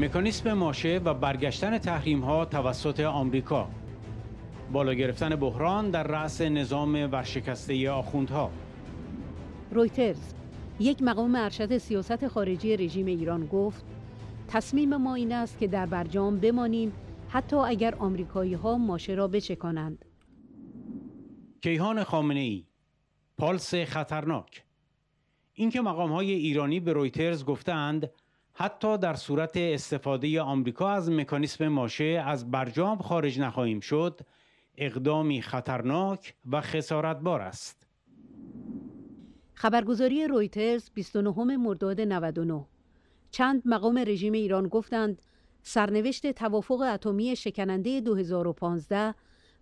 مکانیسم ماشه و برگشتن تحریم ها توسط آمریکا بالا گرفتن بحران در رأس نظام ورشکسته آخوندها رویترز یک مقام ارشد سیاست خارجی رژیم ایران گفت تصمیم ما این است که در برجام بمانیم حتی اگر آمریکایی ها ماشه را بچکانند کیهان خامنه ای پالس خطرناک اینکه مقام های ایرانی به رویترز گفتند حتی در صورت استفاده آمریکا از مکانیسم ماشه از برجام خارج نخواهیم شد اقدامی خطرناک و خسارتبار است خبرگزاری رویترز 29 مرداد 99 چند مقام رژیم ایران گفتند سرنوشت توافق اتمی شکننده 2015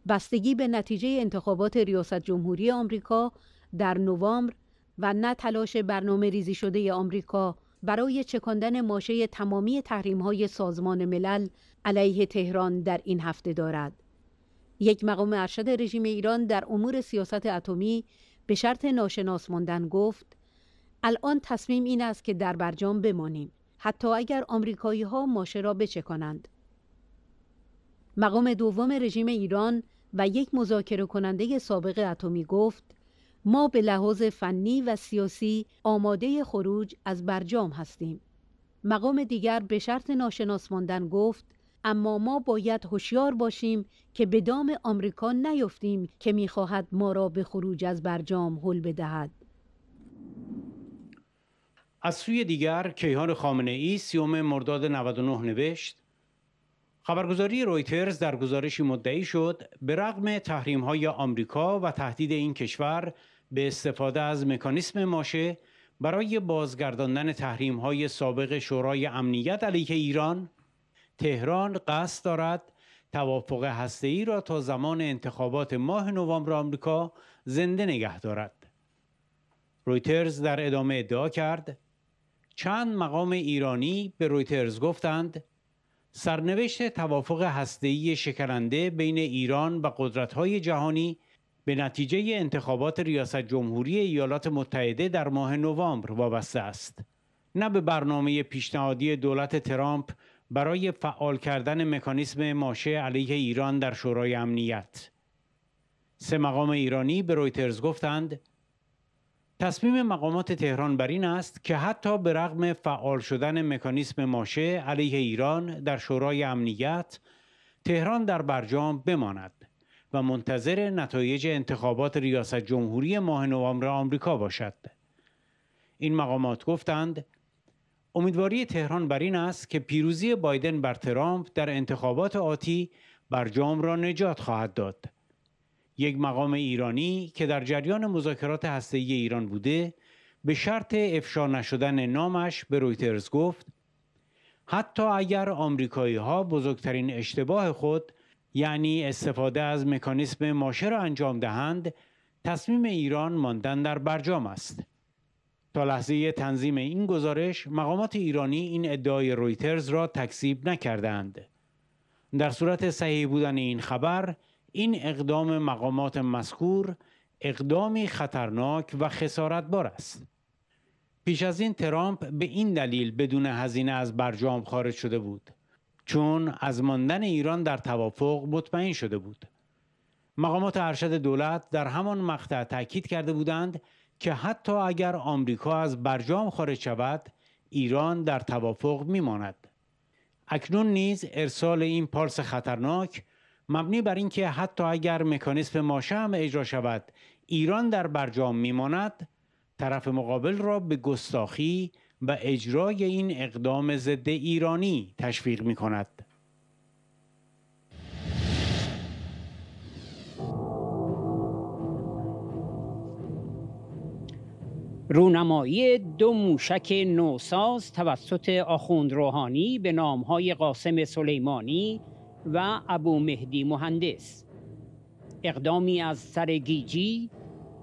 بستگی به نتیجه انتخابات ریاست جمهوری آمریکا در نوامبر و نه تلاش برنامه ریزی شده آمریکا برای چکاندن ماشه تمامی های سازمان ملل علیه تهران در این هفته دارد. یک مقام ارشد رژیم ایران در امور سیاست اتمی به شرط ناشناس ماندن گفت الان تصمیم این است که در برجام بمانیم حتی اگر آمریکایی ها ماشه را بچکانند. مقام دوم رژیم ایران و یک مذاکره کننده سابق اتمی گفت ما به لحاظ فنی و سیاسی آماده خروج از برجام هستیم مقام دیگر به شرط ناشناس ماندن گفت اما ما باید هوشیار باشیم که به دام آمریکا نیفتیم که میخواهد ما را به خروج از برجام حل بدهد از سوی دیگر کیهان خامنه ای سیوم مرداد 99 نوشت خبرگزاری رویترز در گزارشی مدعی شد به رغم های آمریکا و تهدید این کشور به استفاده از مکانیسم ماشه برای بازگرداندن های سابق شورای امنیت علیه ایران تهران قصد دارد توافق ای را تا زمان انتخابات ماه نوامبر آمریکا زنده نگه دارد. رویترز در ادامه ادعا کرد چند مقام ایرانی به رویترز گفتند سرنوشت توافق هسته‌ای شکننده بین ایران و قدرت‌های جهانی به نتیجه انتخابات ریاست جمهوری ایالات متحده در ماه نوامبر وابسته است نه به برنامه پیشنهادی دولت ترامپ برای فعال کردن مکانیسم ماشه علیه ایران در شورای امنیت سه مقام ایرانی به رویترز گفتند تصمیم مقامات تهران بر این است که حتی به رغم فعال شدن مکانیسم ماشه علیه ایران در شورای امنیت تهران در برجام بماند و منتظر نتایج انتخابات ریاست جمهوری ماه نوامبر آمریکا باشد این مقامات گفتند امیدواری تهران بر این است که پیروزی بایدن بر ترامپ در انتخابات آتی برجام را نجات خواهد داد یک مقام ایرانی که در جریان مذاکرات هسته‌ای ایران بوده به شرط افشا نشدن نامش به رویترز گفت حتی اگر آمریکایی ها بزرگترین اشتباه خود یعنی استفاده از مکانیسم ماشه را انجام دهند تصمیم ایران ماندن در برجام است تا لحظه تنظیم این گزارش مقامات ایرانی این ادعای رویترز را تکذیب نکردند در صورت صحیح بودن این خبر این اقدام مقامات مذکور اقدامی خطرناک و خسارتبار است پیش از این ترامپ به این دلیل بدون هزینه از برجام خارج شده بود چون از ماندن ایران در توافق مطمئن شده بود مقامات ارشد دولت در همان مقطع تاکید کرده بودند که حتی اگر آمریکا از برجام خارج شود ایران در توافق میماند اکنون نیز ارسال این پارس خطرناک مبنی بر اینکه حتی اگر مکانیسم ماشه هم اجرا شود ایران در برجام میماند طرف مقابل را به گستاخی و اجرای این اقدام ضد ایرانی تشویق می کند. رونمایی دو موشک نوساز توسط آخوند روحانی به نامهای قاسم سلیمانی و ابو مهدی مهندس اقدامی از سر گیجی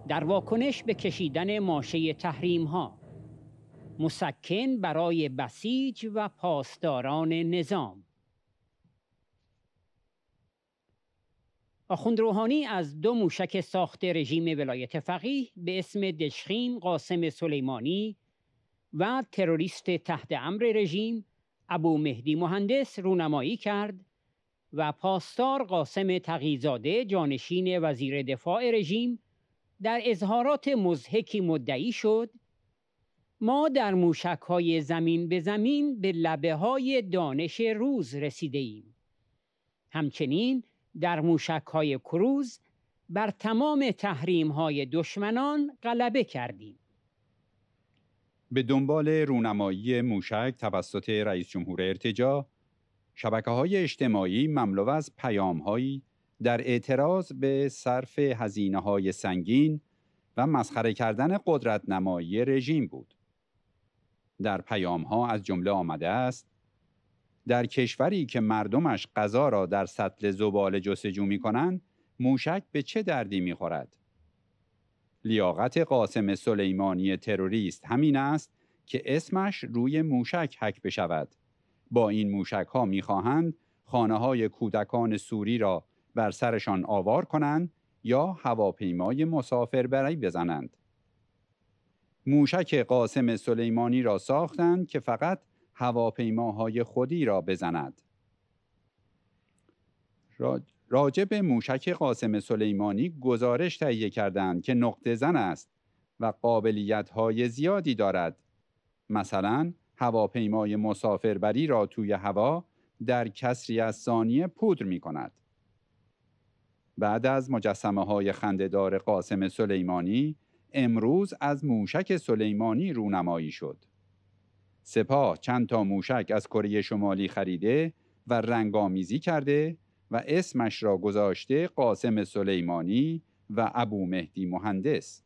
در واکنش به کشیدن ماشه تحریم ها مسکن برای بسیج و پاسداران نظام آخوند روحانی از دو موشک ساخت رژیم ولایت فقیه به اسم دشخیم قاسم سلیمانی و تروریست تحت امر رژیم ابو مهدی مهندس رونمایی کرد و پاسدار قاسم تقیزاده جانشین وزیر دفاع رژیم در اظهارات مزهکی مدعی شد ما در موشک های زمین به زمین به لبه های دانش روز رسیده ایم. همچنین در موشک های کروز بر تمام تحریم های دشمنان غلبه کردیم. به دنبال رونمایی موشک توسط رئیس جمهور ارتجا شبکه های اجتماعی مملو از پیامهایی در اعتراض به صرف هزینه های سنگین و مسخره کردن قدرت نمایی رژیم بود. در پیام ها از جمله آمده است در کشوری که مردمش غذا را در سطل زبال جستجو می کنند موشک به چه دردی می خورد؟ لیاقت قاسم سلیمانی تروریست همین است که اسمش روی موشک حک بشود. با این موشک ها میخواهند خانه های کودکان سوری را بر سرشان آوار کنند یا هواپیمای مسافر برای بزنند. موشک قاسم سلیمانی را ساختند که فقط هواپیماهای خودی را بزند. راجب موشک قاسم سلیمانی گزارش تهیه کردند که نقطه زن است و قابلیت های زیادی دارد. مثلا هواپیمای مسافربری را توی هوا در کسری از ثانیه پودر می کند. بعد از مجسمه های خنددار قاسم سلیمانی امروز از موشک سلیمانی رونمایی شد. سپاه چند تا موشک از کره شمالی خریده و رنگامیزی کرده و اسمش را گذاشته قاسم سلیمانی و ابو مهدی مهندس.